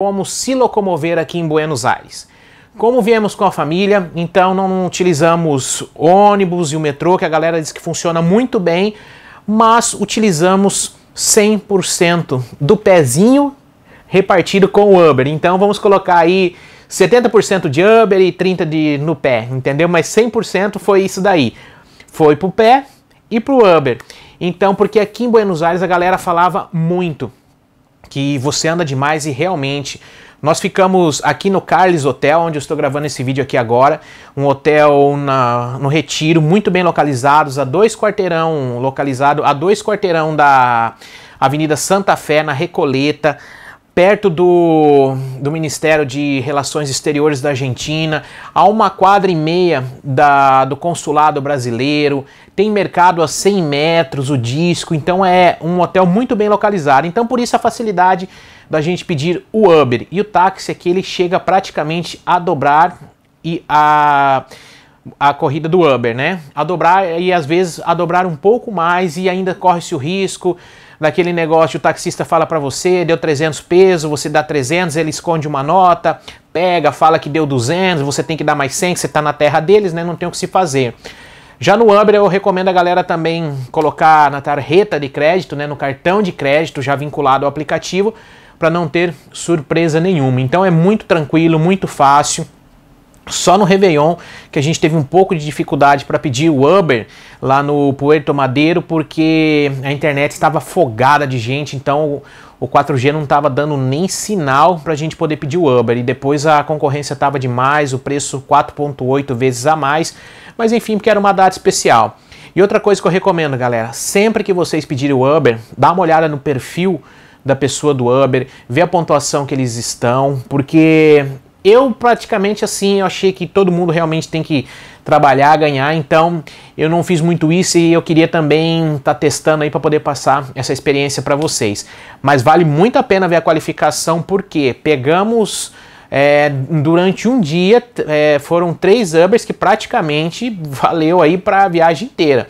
como se locomover aqui em Buenos Aires. Como viemos com a família, então não utilizamos ônibus e o metrô, que a galera diz que funciona muito bem, mas utilizamos 100% do pezinho repartido com o Uber. Então vamos colocar aí 70% de Uber e 30% de, no pé, entendeu? Mas 100% foi isso daí. Foi pro pé e pro Uber. Então, porque aqui em Buenos Aires a galera falava muito que você anda demais e realmente. Nós ficamos aqui no Carles Hotel, onde eu estou gravando esse vídeo aqui agora, um hotel na, no Retiro, muito bem localizados, a dois quarteirão localizado, a dois quarteirão da Avenida Santa Fé, na Recoleta, perto do, do Ministério de Relações Exteriores da Argentina, a uma quadra e meia da, do consulado brasileiro, tem mercado a 100 metros o disco, então é um hotel muito bem localizado. Então por isso a facilidade da gente pedir o Uber. E o táxi aqui é ele chega praticamente a dobrar e a a corrida do Uber, né? A dobrar e às vezes a dobrar um pouco mais e ainda corre-se o risco daquele negócio, o taxista fala para você, deu 300 pesos, você dá 300, ele esconde uma nota, pega, fala que deu 200, você tem que dar mais 100, você tá na terra deles, né? Não tem o que se fazer. Já no Uber eu recomendo a galera também colocar na tarjeta de crédito, né, no cartão de crédito já vinculado ao aplicativo, para não ter surpresa nenhuma. Então é muito tranquilo, muito fácil. Só no Réveillon que a gente teve um pouco de dificuldade para pedir o Uber lá no Puerto Madeiro, porque a internet estava afogada de gente, então o 4G não estava dando nem sinal para a gente poder pedir o Uber. E depois a concorrência estava demais, o preço 4,8 vezes a mais, mas enfim, porque era uma data especial. E outra coisa que eu recomendo, galera, sempre que vocês pedirem o Uber, dá uma olhada no perfil da pessoa do Uber, vê a pontuação que eles estão, porque eu praticamente assim, eu achei que todo mundo realmente tem que trabalhar, ganhar, então eu não fiz muito isso e eu queria também estar tá testando aí para poder passar essa experiência para vocês. Mas vale muito a pena ver a qualificação porque pegamos é, durante um dia, é, foram três Ubers que praticamente valeu aí para a viagem inteira.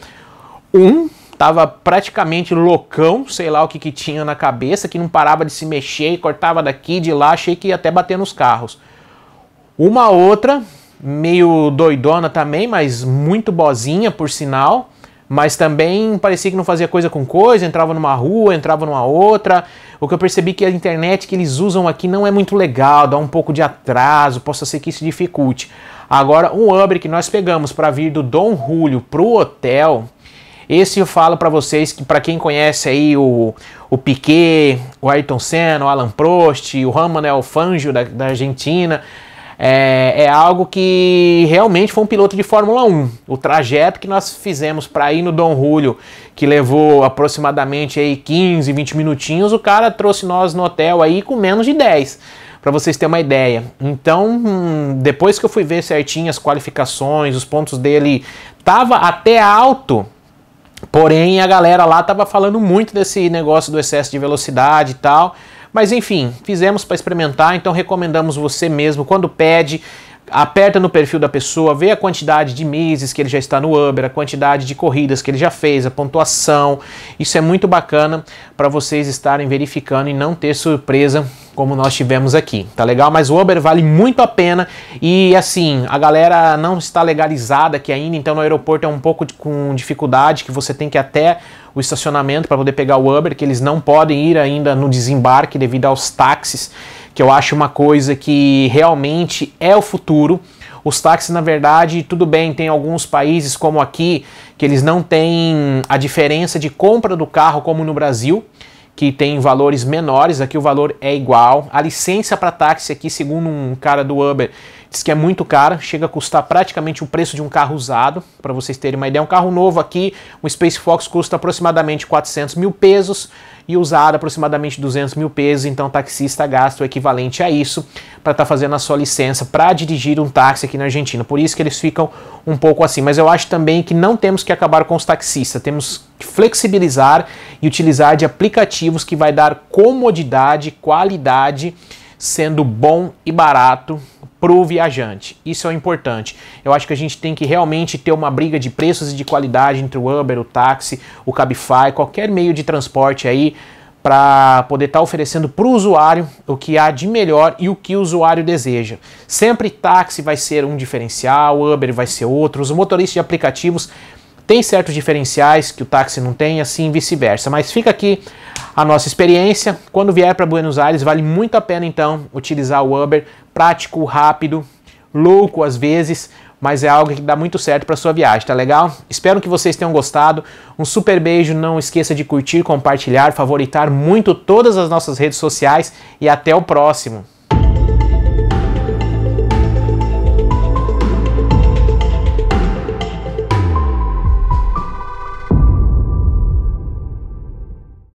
Um tava praticamente loucão, sei lá o que que tinha na cabeça, que não parava de se mexer, cortava daqui, de lá, achei que ia até bater nos carros. Uma outra, meio doidona também, mas muito bozinha, por sinal. Mas também parecia que não fazia coisa com coisa, entrava numa rua, entrava numa outra. O que eu percebi que a internet que eles usam aqui não é muito legal, dá um pouco de atraso, possa ser que isso dificulte. Agora, um Uber que nós pegamos para vir do Dom Julio pro hotel, esse eu falo para vocês que para quem conhece aí o, o Piquet, o Ayrton Senna, o Alan Prost, o Juan Manuel Fangio da, da Argentina, é, é algo que realmente foi um piloto de Fórmula 1. O trajeto que nós fizemos para ir no Dom Julio, que levou aproximadamente aí 15, 20 minutinhos, o cara trouxe nós no hotel aí com menos de 10 para vocês terem uma ideia. Então, hum, depois que eu fui ver certinho as qualificações, os pontos dele tava até alto. Porém, a galera lá tava falando muito desse negócio do excesso de velocidade e tal. Mas enfim, fizemos para experimentar, então recomendamos você mesmo quando pede aperta no perfil da pessoa, vê a quantidade de meses que ele já está no Uber, a quantidade de corridas que ele já fez, a pontuação. Isso é muito bacana para vocês estarem verificando e não ter surpresa como nós tivemos aqui, tá legal? Mas o Uber vale muito a pena e assim, a galera não está legalizada aqui ainda, então no aeroporto é um pouco de, com dificuldade que você tem que ir até o estacionamento para poder pegar o Uber, que eles não podem ir ainda no desembarque devido aos táxis, que eu acho uma coisa que realmente é o futuro. Os táxis, na verdade, tudo bem, tem alguns países como aqui que eles não têm a diferença de compra do carro como no Brasil que tem valores menores, aqui o valor é igual. A licença para táxi aqui, segundo um cara do Uber, diz que é muito cara, chega a custar praticamente o preço de um carro usado, para vocês terem uma ideia. Um carro novo aqui, um Space Fox custa aproximadamente 400 mil pesos e usado aproximadamente 200 mil pesos, então o taxista gasta o equivalente a isso para estar tá fazendo a sua licença para dirigir um táxi aqui na Argentina. Por isso que eles ficam um pouco assim, mas eu acho também que não temos que acabar com os taxistas, temos flexibilizar e utilizar de aplicativos que vai dar comodidade, qualidade, sendo bom e barato para o viajante. Isso é o importante. Eu acho que a gente tem que realmente ter uma briga de preços e de qualidade entre o Uber, o táxi, o Cabify, qualquer meio de transporte aí para poder estar tá oferecendo para o usuário o que há de melhor e o que o usuário deseja. Sempre táxi vai ser um diferencial, Uber vai ser outro, os motoristas de aplicativos tem certos diferenciais que o táxi não tem, assim vice-versa. Mas fica aqui a nossa experiência. Quando vier para Buenos Aires, vale muito a pena então utilizar o Uber, prático, rápido, louco às vezes, mas é algo que dá muito certo para sua viagem, tá legal? Espero que vocês tenham gostado. Um super beijo, não esqueça de curtir, compartilhar, favoritar muito todas as nossas redes sociais e até o próximo.